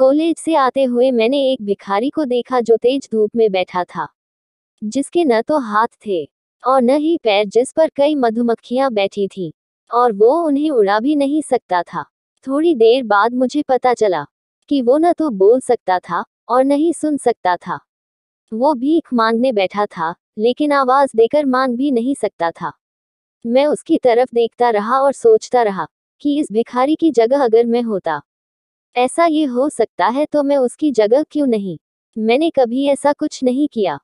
college से आते हुए मैंने एक भिखारी को देखा जो तेज धूप में बैठा था जिसके न तो हाथ थे और न ही पैर जिस पर कई मधुमक्खियां बैठी थी और वो उन्हें उड़ा भी नहीं सकता था थोड़ी देर बाद मुझे पता चला कि वो न तो बोल सकता था और न ही सुन सकता था वो भीख मांगने बैठा था लेकिन आवाज देकर मांग भी नहीं सकता था मैं उसकी तरफ देखता रहा और सोचता रहा कि इस भिखारी की जगह अगर मैं होता ऐसा ये हो सकता है तो मैं उसकी जगह क्यों नहीं मैंने कभी ऐसा कुछ नहीं किया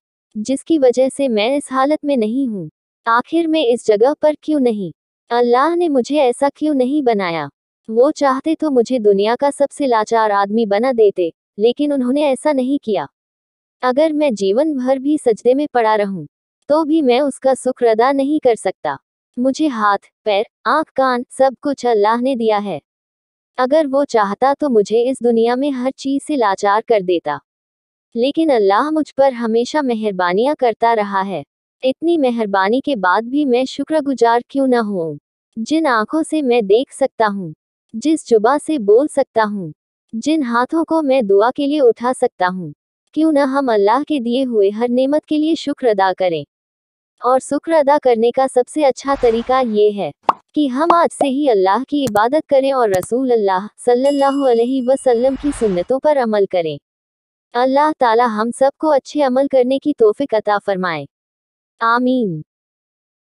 जिसकी वजह से मैं इस हालत में नहीं हूँ आखिर मैं इस जगह पर क्यों नहीं अल्लाह ने मुझे ऐसा क्यों नहीं बनाया वो चाहते तो मुझे दुनिया का सबसे लाचार आदमी बना देते लेकिन उन्होंने ऐसा नहीं किया अगर मैं जीवन भर भी सजदे में पड़ा रहूं तो भी मैं उसका सुख अदा नहीं कर सकता मुझे हाथ पैर आंख कान सब कुछ अल्लाह ने दिया है अगर वो चाहता तो मुझे इस दुनिया में हर चीज से लाचार कर देता लेकिन अल्लाह मुझ पर हमेशा मेहरबानियां करता रहा है इतनी मेहरबानी के बाद भी मैं शुक्रगुजार क्यों ना हूँ जिन आंखों से मैं देख सकता हूँ जिस जुबा से बोल सकता हूँ जिन हाथों को मैं दुआ के लिए उठा सकता हूँ क्यों न हम अल्लाह के दिए हुए हर नेमत के लिए शुक्र अदा करें और शुक्र अदा करने का सबसे अच्छा तरीका ये है कि हम आज से ही अल्लाह की इबादत करें और रसूल अल्लाह सल्लल्लाहु अलैहि वसल्लम की सुन्नतों पर अमल करें अल्लाह ताला हम सबको अच्छे अमल करने की तोफ़ी अता फरमाए आमीन